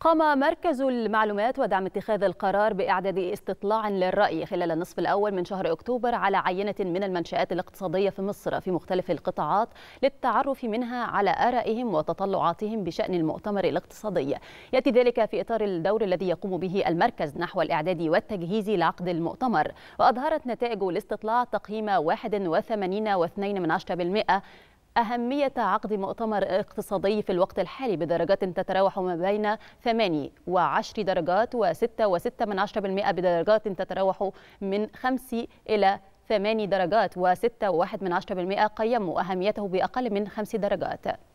قام مركز المعلومات ودعم اتخاذ القرار بإعداد استطلاع للرأي خلال النصف الأول من شهر أكتوبر على عينة من المنشآت الاقتصادية في مصر في مختلف القطاعات للتعرف منها على آرائهم وتطلعاتهم بشأن المؤتمر الاقتصادي يأتي ذلك في إطار الدور الذي يقوم به المركز نحو الإعداد والتجهيز لعقد المؤتمر وأظهرت نتائج الاستطلاع تقييم 81.2% أهمية عقد مؤتمر اقتصادي في الوقت الحالي بدرجات تتراوح ما بين 8 و10 درجات و6 و6 من 10% بدرجات تتراوح من 5 إلى 8 درجات و6 و1 من 10% قيموا أهميته بأقل من 5 درجات